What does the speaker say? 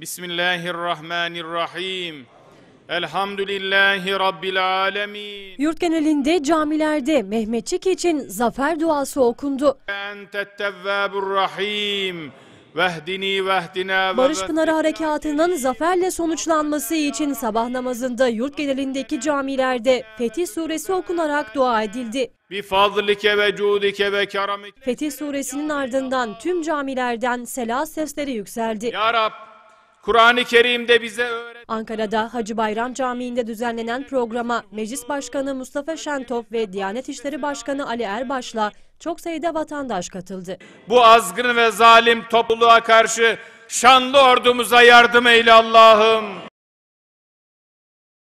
Bismillahirrahmanirrahim. Elhamdülillahi Rabbil alemin. Yurt genelinde camilerde Mehmetçik için zafer duası okundu. Barış Pınarı Harekatı'nın zaferle sonuçlanması için sabah namazında yurt genelindeki camilerde Fetih Suresi okunarak dua edildi. Fetih Suresinin ardından tüm camilerden selah sesleri yükseldi. Ya Rab Kur'an-ı Kerim'de bize öğret. Ankara'da Hacı Bayram Camii'nde düzenlenen programa Meclis Başkanı Mustafa Şentop ve Diyanet İşleri Başkanı Ali Erbaş'la çok sayıda vatandaş katıldı. Bu azgın ve zalim topluluğa karşı şanlı ordumuza yardım eyle Allah'ım.